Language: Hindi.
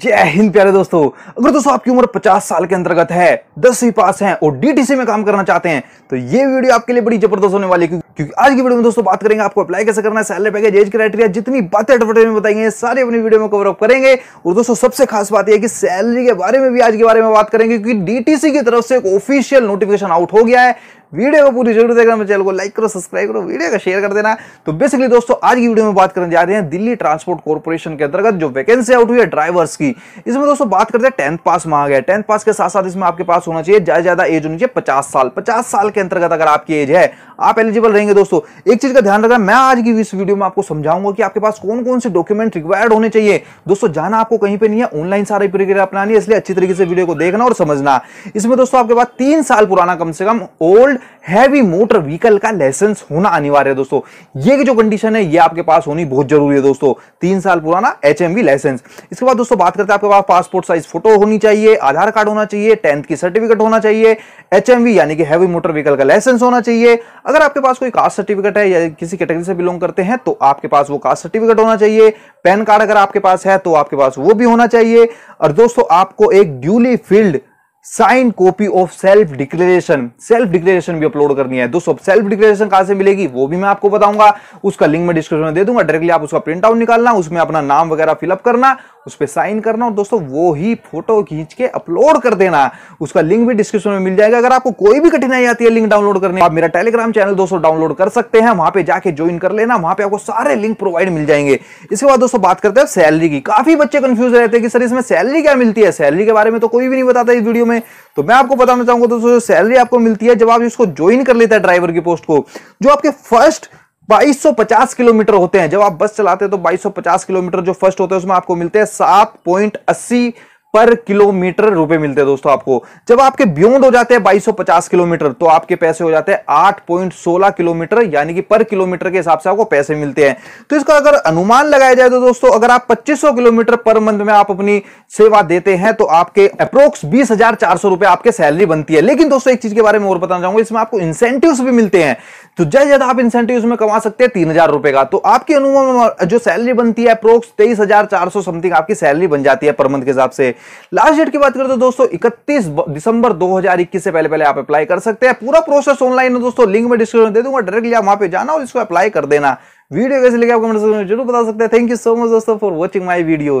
जय हिंद प्यारे दोस्तों अगर दोस्तों आपकी उम्र 50 साल के अंतर्गत है दसवीं पास हैं और डीटीसी में काम करना चाहते हैं तो ये वीडियो आपके लिए बड़ी जबरदस्त होने वाली है क्योंकि क्योंकि आज की वीडियो में दोस्तों बात करेंगे आपको अप्लाई कैसे करना है सैलरी पैकेज एज क्राइटेरिया जितनी बातें एडवर्टाइज में बताएंगे सारी अपनी वीडियो में कवर अप करेंगे और दोस्तों सबसे खास बात यह कि सैलरी के बारे में भी आज के बारे में बात करेंगे क्योंकि डीटीसी की तरफ से एक ऑफिशियल नोटिफिकेशन आउट हो गया है वीडियो को पूरी जरूर देखना मेरे चैनल को लाइक करो सब्सक्राइब करो वीडियो का शेयर कर देना तो बेसिकली दोस्तों आज की वीडियो में बात करने जा रहे हैं दिल्ली ट्रांसपोर्ट कॉर्पोरेशन के अंतर्गत जो वैकेंसी आउट हुई है ड्राइवर्स की इसमें दोस्तों बात करते हैं टेंथ पास मांगा गया टेंथ पास के साथ साथ इसमें आपके पास होना चाहिए ज्यादा ज्यादा एज होनी चाहिए पचास साल पचास साल के अंतर्गत अगर आपकी एज है आप एलिजिबल रहेंगे दोस्तों एक चीज का ध्यान रखना मैं आज की इस वीडियो में आपको समझाऊंगा कि आपके पास कौन कौन से डॉक्यूमेंट रिक्वायर्ड होने चाहिए दोस्तों जाना आपको कहीं पर नहीं है ऑनलाइन सारी प्रक्रिया अपनानी है इसलिए अच्छी तरीके से वीडियो को देखना और समझना इसमें दोस्तों आपके पास तीन साल पुराना कम से कम ओल्ड हैवी मोटर व्हीकल का लाइसेंस होना अनिवार्य है दोस्तों ये जो कंडीशन है ये आपके पास होनी बहुत जरूरी है दोस्तों तीन साल पुराना एच लाइसेंस इसके बाद दोस्तों बात करते हैं आपके पास पासपोर्ट साइज फोटो होनी चाहिए आधार कार्ड होना चाहिए टेंथ की सर्टिफिकेट होना चाहिए एच यानी कि हैवी मोटर व्हीकल का लाइसेंस होना चाहिए अगर आपके पास कोई कास्ट सर्टिफिकेट है या किसी कैटेगरी से बिलोंग करते हैं तो आपके पास वो कास्ट सर्टिफिकेट होना चाहिए पैन कार्ड अगर आपके पास है तो आपके पास वो भी होना चाहिए और दोस्तों आपको एक duly filled sign copy of self declaration self declaration भी अपलोड करनी है दोस्तों सेल्फ डिक्लेरेशन कहां से मिलेगी वो भी मैं आपको बताऊंगा उसका लिंक मैं डिस्क्रिप्शन में दे दूंगा डायरेक्टली आप उसका प्रिंट आउट निकालना उसमें अपना नाम वगैरह फिलअप करना उस पर साइन करना और दोस्तों वो ही फोटो खींच के अपलोड कर देना उसका लिंक भी डिस्क्रिप्शन में मिल जाएगा अगर आपको कोई भी कठिनाई आती है लिंक डाउनलोड करने आप मेरा टेलीग्राम चैनल दोस्तों डाउनलोड कर सकते हैं वहां पे जाके ज्वाइन कर लेना वहां पे आपको सारे लिंक प्रोवाइड मिल जाएंगे इसके बाद दोस्तों बात करते हैं सैलरी की काफी बच्चे कंफ्यूज रहते हैं कि सर इसमें सैलरी क्या मिलती है सैलरी के बारे में तो कोई भी नहीं बताता इस वीडियो में तो मैं आपको बताना चाहूंगा दोस्तों सैलरी आपको मिलती है जब आप इसको ज्वाइन कर लेते हैं ड्राइवर की पोस्ट को जो आपके फर्स्ट 2250 किलोमीटर होते हैं जब आप बस चलाते हैं तो 2250 किलोमीटर जो फर्स्ट होते हैं उसमें आपको मिलते हैं सात पॉइंट अस्सी पर किलोमीटर रुपए मिलते हैं दोस्तों आपको जब आपके बियॉन्ड हो जाते हैं 2250 किलोमीटर तो आपके पैसे हो जाते हैं 8.16 किलोमीटर यानी कि पर किलोमीटर के हिसाब से आपको पैसे मिलते हैं तो इसका अगर अनुमान लगाया जाए तो दोस्तों अगर आप 2500 किलोमीटर पर मंथ में आप अपनी सेवा देते हैं तो आपके अप्रोक्स बीस रुपए आपके सैलरी बनती है लेकिन दोस्तों एक चीज के बारे में और बताना चाहूंगा इसमें आपको इंसेंटिव भी मिलते हैं तो जैसे ज्यादा आप इंसेंटिव में कमा सकते हैं तीन रुपए का तो आपकी अनुमान जो सैलरी बनती है अप्रोक्स तेईस समथिंग आपकी सैलरी बन जाती है पर मंथ के हिसाब से लास्ट डेट की बात करें तो दोस्तों इकतीस दिसंबर 2021 से पहले पहले आप अप्लाई कर सकते हैं पूरा प्रोसेस ऑनलाइन है दोस्तों लिंक में डिस्क्रिप्शन दे दूंगा डायरेक्टली आप वहां पे जाना और इसको अप्लाई कर देना वीडियो कैसे लेके आप कमेंट जरूर बता सकते हैं थैंक यू सो मच दोस्तों फॉर वॉचिंग माई वीडियो